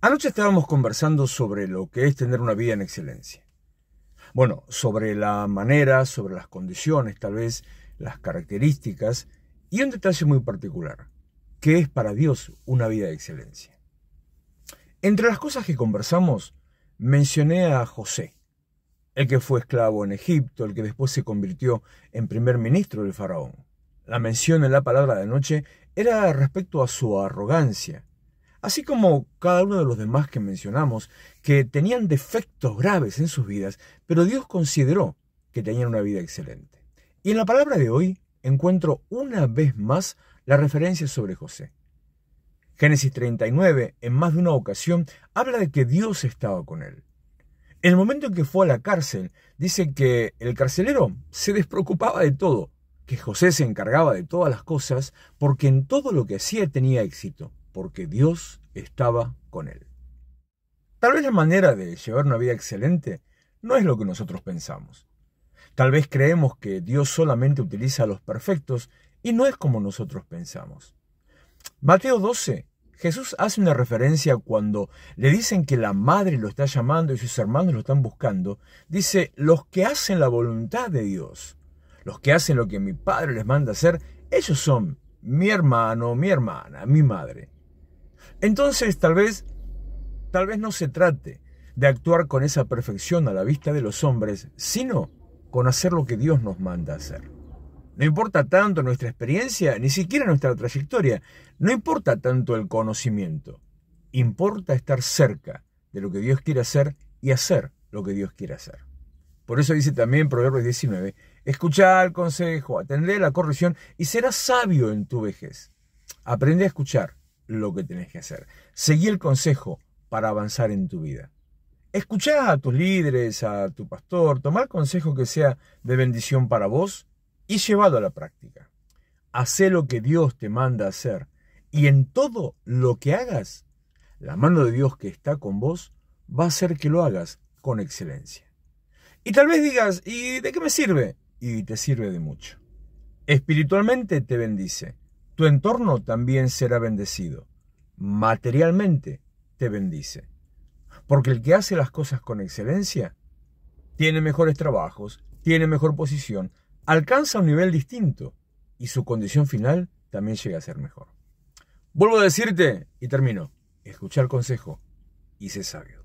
Anoche estábamos conversando sobre lo que es tener una vida en excelencia. Bueno, sobre la manera, sobre las condiciones, tal vez las características y un detalle muy particular, que es para Dios una vida de excelencia. Entre las cosas que conversamos, mencioné a José, el que fue esclavo en Egipto, el que después se convirtió en primer ministro del faraón. La mención en la palabra de noche era respecto a su arrogancia, así como cada uno de los demás que mencionamos, que tenían defectos graves en sus vidas, pero Dios consideró que tenían una vida excelente. Y en la palabra de hoy encuentro una vez más la referencia sobre José. Génesis 39, en más de una ocasión, habla de que Dios estaba con él. En el momento en que fue a la cárcel, dice que el carcelero se despreocupaba de todo, que José se encargaba de todas las cosas, porque en todo lo que hacía tenía éxito porque Dios estaba con él. Tal vez la manera de llevar una vida excelente no es lo que nosotros pensamos. Tal vez creemos que Dios solamente utiliza a los perfectos y no es como nosotros pensamos. Mateo 12, Jesús hace una referencia cuando le dicen que la madre lo está llamando y sus hermanos lo están buscando. Dice, los que hacen la voluntad de Dios, los que hacen lo que mi padre les manda hacer, ellos son mi hermano, mi hermana, mi madre. Entonces tal vez, tal vez no se trate de actuar con esa perfección a la vista de los hombres, sino con hacer lo que Dios nos manda hacer. No importa tanto nuestra experiencia, ni siquiera nuestra trayectoria, no importa tanto el conocimiento, importa estar cerca de lo que Dios quiere hacer y hacer lo que Dios quiere hacer. Por eso dice también Proverbios 19, escucha el consejo, atender la corrección y serás sabio en tu vejez. Aprende a escuchar, lo que tenés que hacer. Seguí el consejo para avanzar en tu vida. Escuchá a tus líderes, a tu pastor, tomá el consejo que sea de bendición para vos y llevado a la práctica. Hacé lo que Dios te manda hacer y en todo lo que hagas, la mano de Dios que está con vos va a hacer que lo hagas con excelencia. Y tal vez digas, ¿y de qué me sirve? Y te sirve de mucho. Espiritualmente te bendice tu entorno también será bendecido. Materialmente te bendice. Porque el que hace las cosas con excelencia tiene mejores trabajos, tiene mejor posición, alcanza un nivel distinto y su condición final también llega a ser mejor. Vuelvo a decirte y termino. escucha el consejo y se sabe.